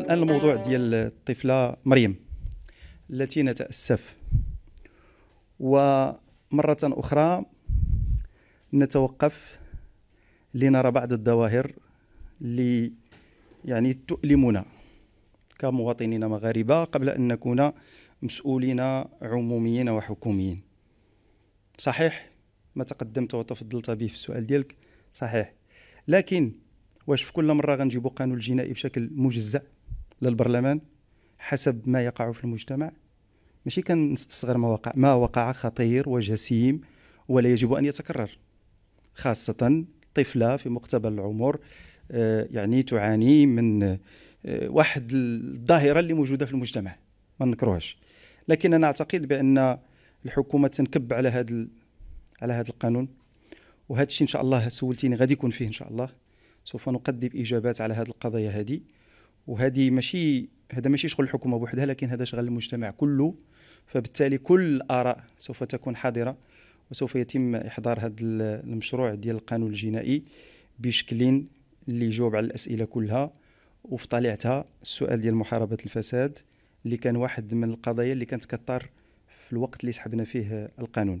الان الموضوع ديال الطفله مريم التي نتاسف ومره اخرى نتوقف لنرى بعض الظواهر اللي يعني تؤلمنا كمواطنين مغاربه قبل ان نكون مسؤولين عموميين وحكوميين صحيح ما تقدمت وتفضلت به في السؤال ديالك صحيح لكن واش في كل مره غنجيبوا قانون الجنائي بشكل مجزأ للبرلمان حسب ما يقع في المجتمع ماشي كنستصغر ما وقع ما وقع خطير وجسيم ولا يجب ان يتكرر خاصه طفله في مقتبل العمر آه، يعني تعاني من آه، واحد الظاهره اللي موجوده في المجتمع ما نكرهش لكن انا اعتقد بان الحكومه تنكب على هذا على هذا القانون وهذا الشيء ان شاء الله سولتيني غادي يكون فيه ان شاء الله سوف نقدم اجابات على هذه القضايا هذه وهذه ماشي هذا ماشي شغل الحكومه بوحدها لكن هذا شغل المجتمع كله فبالتالي كل الاراء سوف تكون حاضره وسوف يتم احضار هذا المشروع ديال القانون الجنائي بشكل اللي يجاوب على الاسئله كلها وفي طليعتها السؤال ديال محاربه الفساد اللي كان واحد من القضايا اللي كانت كطار في الوقت اللي سحبنا فيه القانون